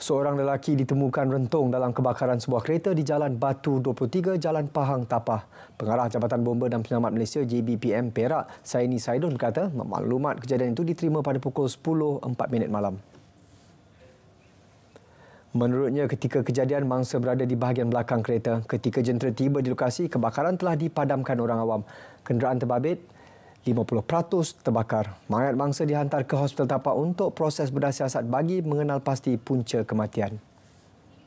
Seorang lelaki ditemukan rentung dalam kebakaran sebuah kereta di Jalan Batu 23, Jalan Pahang Tapah. Pengarah Jabatan Bomba dan Penyelamat Malaysia JBPM Perak, Saini Saidun berkata maklumat kejadian itu diterima pada pukul 10.04 malam. Menurutnya ketika kejadian mangsa berada di bahagian belakang kereta, ketika jentera tiba di lokasi, kebakaran telah dipadamkan orang awam. Kenderaan terbabit, 50% terbakar. Mayat mangsa dihantar ke hospital tapak untuk proses bedah siasat bagi mengenal pasti punca kematian.